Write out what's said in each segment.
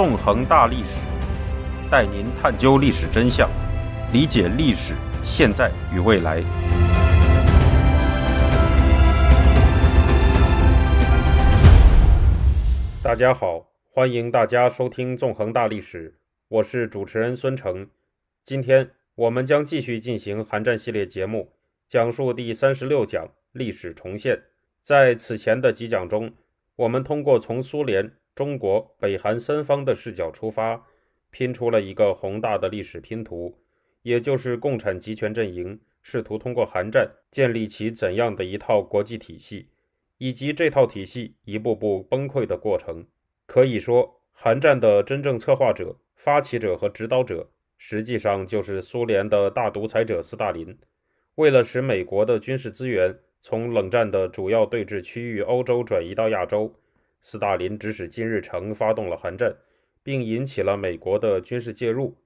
纵横大历史，带您探究历史真相，理解历史现在与未来。大家好，欢迎大家收听《纵横大历史》，我是主持人孙成。今天我们将继续进行寒战系列节目，讲述第三十六讲历史重现。在此前的几讲中，我们通过从苏联。中国、北韩三方的视角出发，拼出了一个宏大的历史拼图，也就是共产集权阵营试图通过韩战建立起怎样的一套国际体系，以及这套体系一步步崩溃的过程。可以说，韩战的真正策划者、发起者和指导者，实际上就是苏联的大独裁者斯大林。为了使美国的军事资源从冷战的主要对峙区域欧洲转移到亚洲。斯大林指使金日成发动了韩战，并引起了美国的军事介入。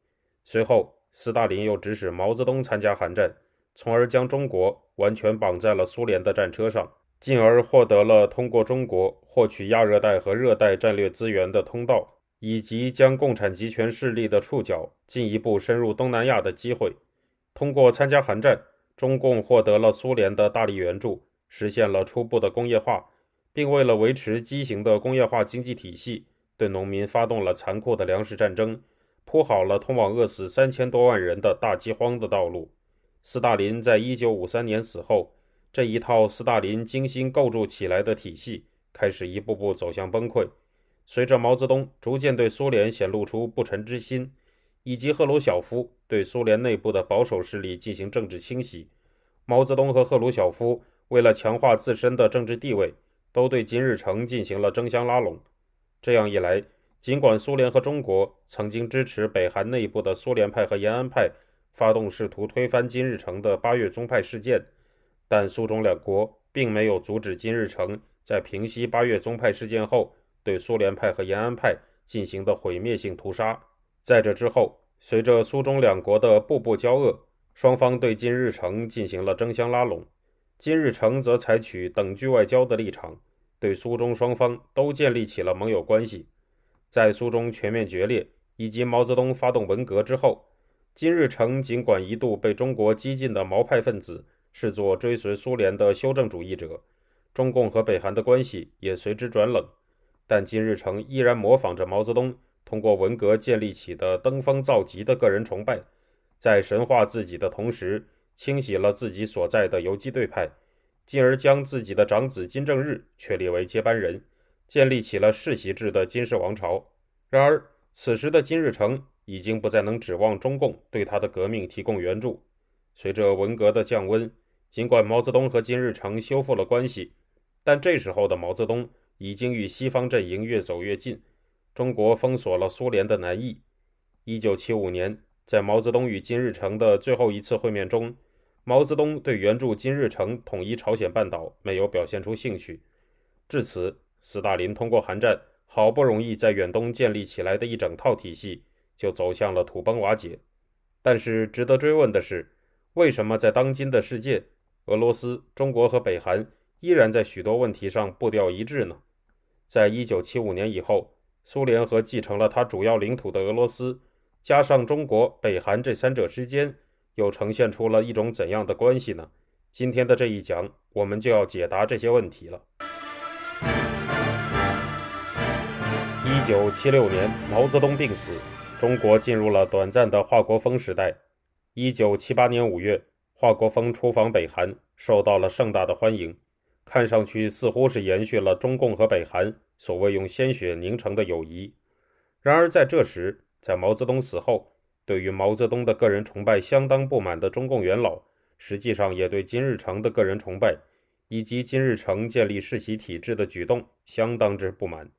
随后，斯大林又指使毛泽东参加韩战，从而将中国完全绑在了苏联的战车上，进而获得了通过中国获取亚热带和热带战略资源的通道，以及将共产集权势力的触角进一步深入东南亚的机会。通过参加韩战，中共获得了苏联的大力援助，实现了初步的工业化。并为了维持畸形的工业化经济体系，对农民发动了残酷的粮食战争，铺好了通往饿死三千多万人的大饥荒的道路。斯大林在一九五三年死后，这一套斯大林精心构筑起来的体系开始一步步走向崩溃。随着毛泽东逐渐对苏联显露出不臣之心，以及赫鲁晓夫对苏联内部的保守势力进行政治清洗，毛泽东和赫鲁晓夫为了强化自身的政治地位。都对金日成进行了争相拉拢，这样一来，尽管苏联和中国曾经支持北韩内部的苏联派和延安派发动试图推翻金日成的八月宗派事件，但苏中两国并没有阻止金日成在平息八月宗派事件后对苏联派和延安派进行的毁灭性屠杀。在这之后，随着苏中两国的步步交恶，双方对金日成进行了争相拉拢。金日成则采取等距外交的立场，对苏中双方都建立起了盟友关系。在苏中全面决裂以及毛泽东发动文革之后，金日成尽管一度被中国激进的毛派分子视作追随苏联的修正主义者，中共和北韩的关系也随之转冷，但金日成依然模仿着毛泽东通过文革建立起的登峰造极的个人崇拜，在神化自己的同时。清洗了自己所在的游击队派，进而将自己的长子金正日确立为接班人，建立起了世袭制的金氏王朝。然而，此时的金日成已经不再能指望中共对他的革命提供援助。随着文革的降温，尽管毛泽东和金日成修复了关系，但这时候的毛泽东已经与西方阵营越走越近。中国封锁了苏联的南翼。一九七五年，在毛泽东与金日成的最后一次会面中。毛泽东对援助金日成统一朝鲜半岛没有表现出兴趣。至此，斯大林通过韩战好不容易在远东建立起来的一整套体系就走向了土崩瓦解。但是，值得追问的是，为什么在当今的世界，俄罗斯、中国和北韩依然在许多问题上步调一致呢？在一九七五年以后，苏联和继承了他主要领土的俄罗斯，加上中国、北韩这三者之间。又呈现出了一种怎样的关系呢？今天的这一讲，我们就要解答这些问题了。一九七六年，毛泽东病死，中国进入了短暂的华国锋时代。一九七八年五月，华国锋出访北韩，受到了盛大的欢迎，看上去似乎是延续了中共和北韩所谓用鲜血凝成的友谊。然而，在这时，在毛泽东死后，对于毛泽东的个人崇拜相当不满的中共元老，实际上也对金日成的个人崇拜以及金日成建立世袭体制的举动相当之不满。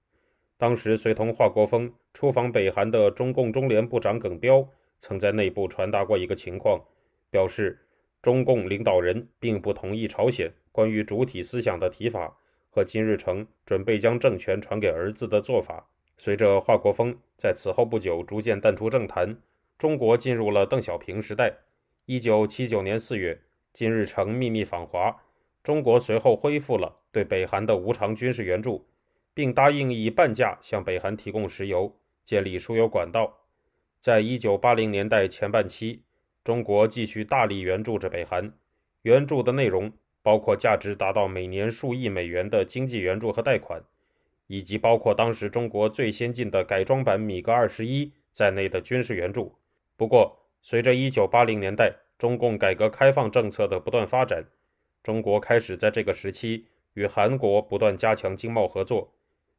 当时随同华国锋出访北韩的中共中联部长耿飚，曾在内部传达过一个情况，表示中共领导人并不同意朝鲜关于主体思想的提法和金日成准备将政权传给儿子的做法。随着华国锋在此后不久逐渐淡出政坛。中国进入了邓小平时代。一九七九年四月，金日成秘密访华，中国随后恢复了对北韩的无偿军事援助，并答应以半价向北韩提供石油，建立输油管道。在一九八零年代前半期，中国继续大力援助着北韩，援助的内容包括价值达到每年数亿美元的经济援助和贷款，以及包括当时中国最先进的改装版米格二十一在内的军事援助。不过，随着1980年代中共改革开放政策的不断发展，中国开始在这个时期与韩国不断加强经贸合作。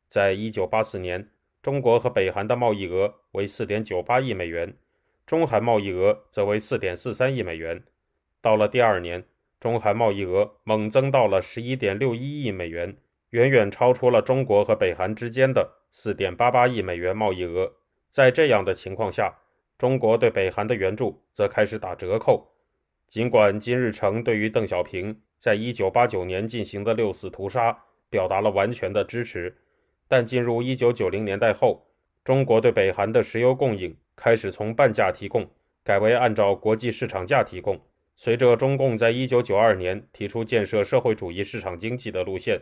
在1984年，中国和北韩的贸易额为4.98亿美元，中韩贸易额则为4.43亿美元。到了第二年，中韩贸易额猛增到了11.61亿美元，远远超出了中国和北韩之间的4.88亿美元贸易额。在这样的情况下，中国对北韩的援助则开始打折扣。尽管金日成对于邓小平在1989年进行的六四屠杀表达了完全的支持，但进入1990年代后，中国对北韩的石油供应开始从半价提供改为按照国际市场价提供。随着中共在1992年提出建设社会主义市场经济的路线，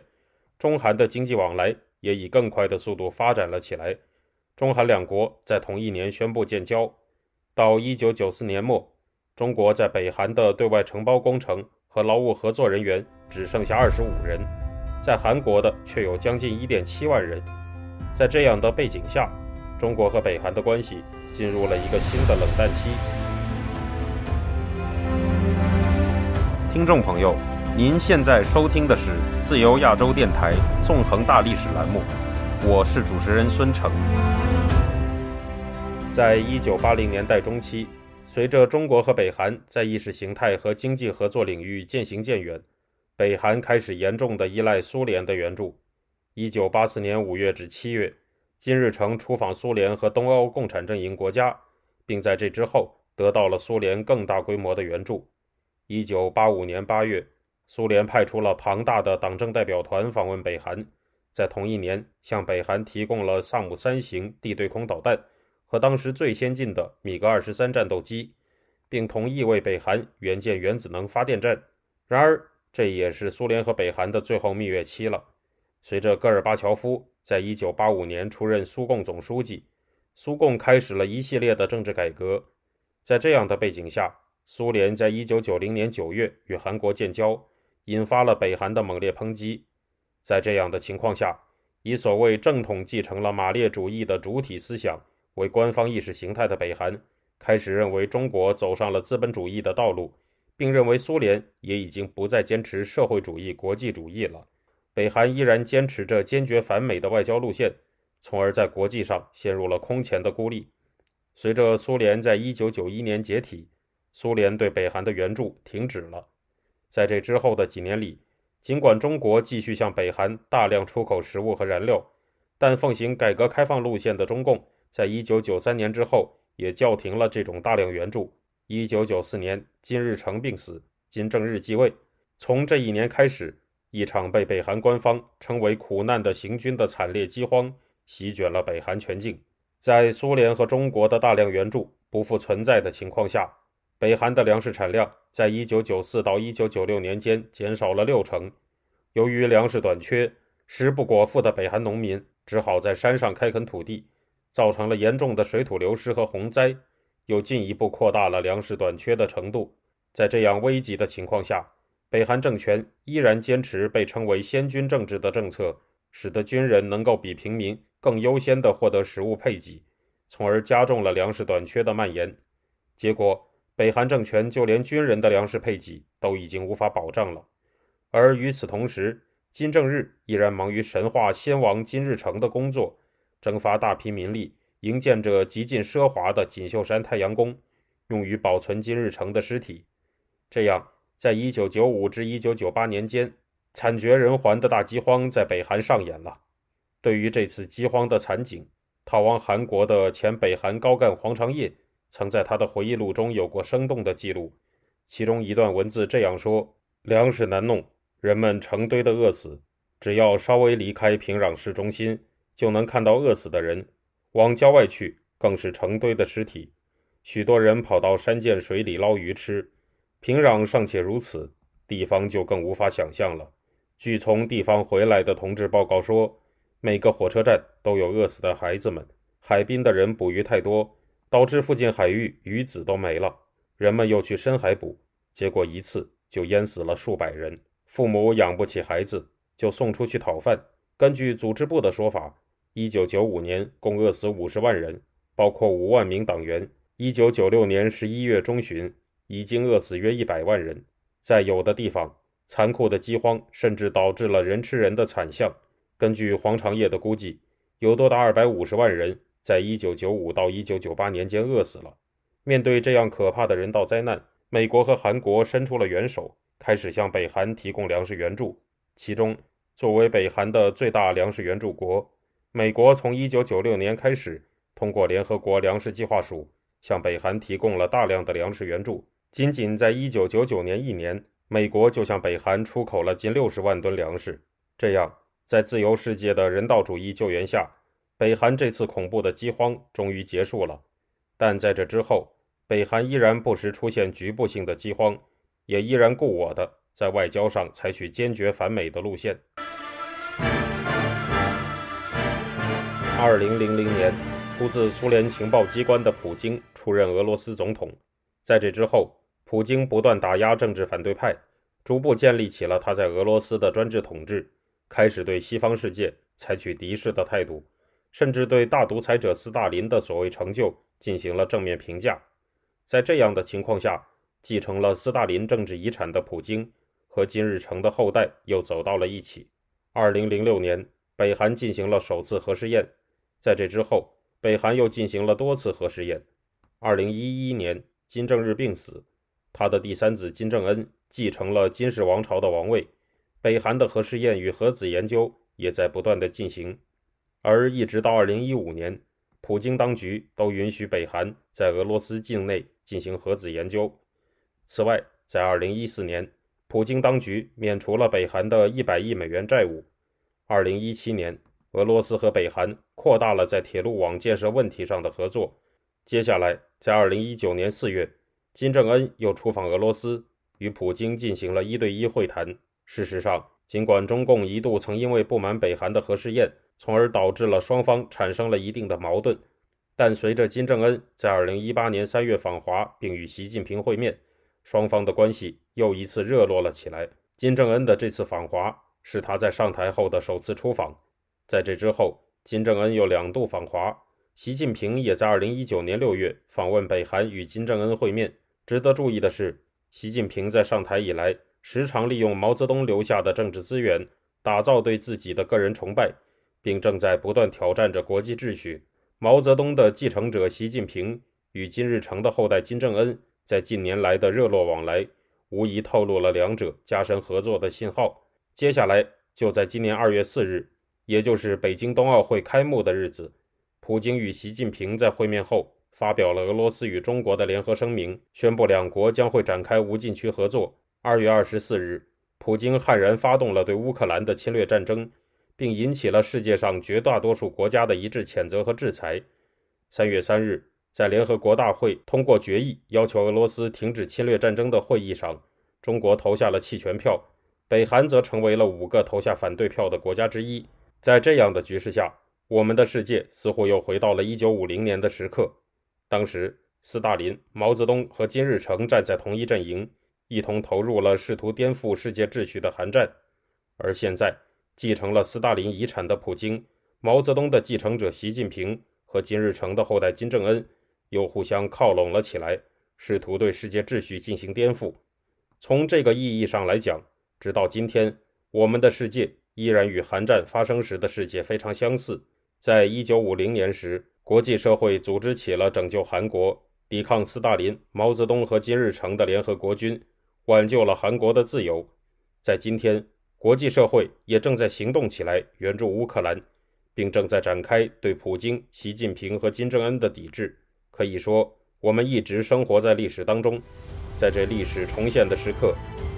中韩的经济往来也以更快的速度发展了起来。中韩两国在同一年宣布建交。到一九九四年末，中国在北韩的对外承包工程和劳务合作人员只剩下二十五人，在韩国的却有将近一点七万人。在这样的背景下，中国和北韩的关系进入了一个新的冷淡期。听众朋友，您现在收听的是自由亚洲电台《纵横大历史》栏目，我是主持人孙成。在一九八零年代中期，随着中国和北韩在意识形态和经济合作领域渐行渐远，北韩开始严重的依赖苏联的援助。一九八四年五月至七月，金日成出访苏联和东欧共产阵营国家，并在这之后得到了苏联更大规模的援助。一九八五年八月，苏联派出了庞大的党政代表团访问北韩，在同一年向北韩提供了萨姆三型地对空导弹。和当时最先进的米格二十三战斗机，并同意为北韩援建原子能发电站。然而，这也是苏联和北韩的最后蜜月期了。随着戈尔巴乔夫在一九八五年出任苏共总书记，苏共开始了一系列的政治改革。在这样的背景下，苏联在一九九零年九月与韩国建交，引发了北韩的猛烈抨击。在这样的情况下，以所谓正统继承了马列主义的主体思想。为官方意识形态的北韩开始认为中国走上了资本主义的道路，并认为苏联也已经不再坚持社会主义国际主义了。北韩依然坚持着坚决反美的外交路线，从而在国际上陷入了空前的孤立。随着苏联在一九九一年解体，苏联对北韩的援助停止了。在这之后的几年里，尽管中国继续向北韩大量出口食物和燃料，但奉行改革开放路线的中共。在一九九三年之后，也叫停了这种大量援助。一九九四年，金日成病死，金正日继位。从这一年开始，一场被北韩官方称为“苦难的行军”的惨烈饥荒席卷了北韩全境。在苏联和中国的大量援助不复存在的情况下，北韩的粮食产量在一九九四到一九九六年间减少了六成。由于粮食短缺，食不果腹的北韩农民只好在山上开垦土地。造成了严重的水土流失和洪灾，又进一步扩大了粮食短缺的程度。在这样危急的情况下，北韩政权依然坚持被称为“先军政治”的政策，使得军人能够比平民更优先地获得食物配给，从而加重了粮食短缺的蔓延。结果，北韩政权就连军人的粮食配给都已经无法保障了。而与此同时，金正日依然忙于神话先王金日成的工作。征发大批民力，营建着极尽奢华的锦绣山太阳宫，用于保存金日成的尸体。这样，在1995至1998年间，惨绝人寰的大饥荒在北韩上演了。对于这次饥荒的惨景，逃亡韩国的前北韩高干黄长业曾在他的回忆录中有过生动的记录。其中一段文字这样说：“粮食难弄，人们成堆的饿死。只要稍微离开平壤市中心。”就能看到饿死的人，往郊外去更是成堆的尸体，许多人跑到山涧水里捞鱼吃。平壤尚且如此，地方就更无法想象了。据从地方回来的同志报告说，每个火车站都有饿死的孩子们。海滨的人捕鱼太多，导致附近海域鱼子都没了，人们又去深海捕，结果一次就淹死了数百人。父母养不起孩子，就送出去讨饭。根据组织部的说法。一九九五年共饿死五十万人，包括五万名党员。一九九六年十一月中旬，已经饿死约一百万人。在有的地方，残酷的饥荒甚至导致了人吃人的惨象。根据黄长业的估计，有多达二百五十万人在一九九五到一九九八年间饿死了。面对这样可怕的人道灾难，美国和韩国伸出了援手，开始向北韩提供粮食援助。其中，作为北韩的最大粮食援助国。美国从一九九六年开始，通过联合国粮食计划署向北韩提供了大量的粮食援助。仅仅在一九九九年一年，美国就向北韩出口了近六十万吨粮食。这样，在自由世界的人道主义救援下，北韩这次恐怖的饥荒终于结束了。但在这之后，北韩依然不时出现局部性的饥荒，也依然固我的在外交上采取坚决反美的路线。二零零零年，出自苏联情报机关的普京出任俄罗斯总统。在这之后，普京不断打压政治反对派，逐步建立起了他在俄罗斯的专制统治，开始对西方世界采取敌视的态度，甚至对大独裁者斯大林的所谓成就进行了正面评价。在这样的情况下，继承了斯大林政治遗产的普京和金日成的后代又走到了一起。二零零六年，北韩进行了首次核试验。在这之后，北韩又进行了多次核试验。二零一一年，金正日病死，他的第三子金正恩继承了金氏王朝的王位。北韩的核试验与核子研究也在不断的进行，而一直到二零一五年，普京当局都允许北韩在俄罗斯境内进行核子研究。此外，在二零一四年，普京当局免除了北韩的一百亿美元债务。二零一七年。俄罗斯和北韩扩大了在铁路网建设问题上的合作。接下来，在2019年4月，金正恩又出访俄罗斯，与普京进行了一对一会谈。事实上，尽管中共一度曾因为不满北韩的核试验，从而导致了双方产生了一定的矛盾，但随着金正恩在2018年3月访华并与习近平会面，双方的关系又一次热络了起来。金正恩的这次访华是他在上台后的首次出访。在这之后，金正恩又两度访华，习近平也在二零一九年六月访问北韩与金正恩会面。值得注意的是，习近平在上台以来，时常利用毛泽东留下的政治资源，打造对自己的个人崇拜，并正在不断挑战着国际秩序。毛泽东的继承者习近平与金日成的后代金正恩在近年来的热络往来，无疑透露了两者加深合作的信号。接下来就在今年二月四日。也就是北京冬奥会开幕的日子，普京与习近平在会面后发表了俄罗斯与中国的联合声明，宣布两国将会展开无禁区合作。二月二十四日，普京悍然发动了对乌克兰的侵略战争，并引起了世界上绝大多数国家的一致谴责和制裁。三月三日，在联合国大会通过决议要求俄罗斯停止侵略战争的会议上，中国投下了弃权票，北韩则成为了五个投下反对票的国家之一。在这样的局势下，我们的世界似乎又回到了一九五零年的时刻。当时，斯大林、毛泽东和金日成站在同一阵营，一同投入了试图颠覆世界秩序的韩战。而现在，继承了斯大林遗产的普京、毛泽东的继承者习近平和金日成的后代金正恩又互相靠拢了起来，试图对世界秩序进行颠覆。从这个意义上来讲，直到今天，我们的世界。依然与韩战发生时的世界非常相似。在一九五零年时，国际社会组织起了拯救韩国、抵抗斯大林、毛泽东和金日成的联合国军，挽救了韩国的自由。在今天，国际社会也正在行动起来援助乌克兰，并正在展开对普京、习近平和金正恩的抵制。可以说，我们一直生活在历史当中。在这历史重现的时刻，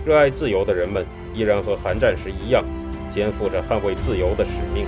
热爱自由的人们依然和韩战时一样。肩负着捍卫自由的使命。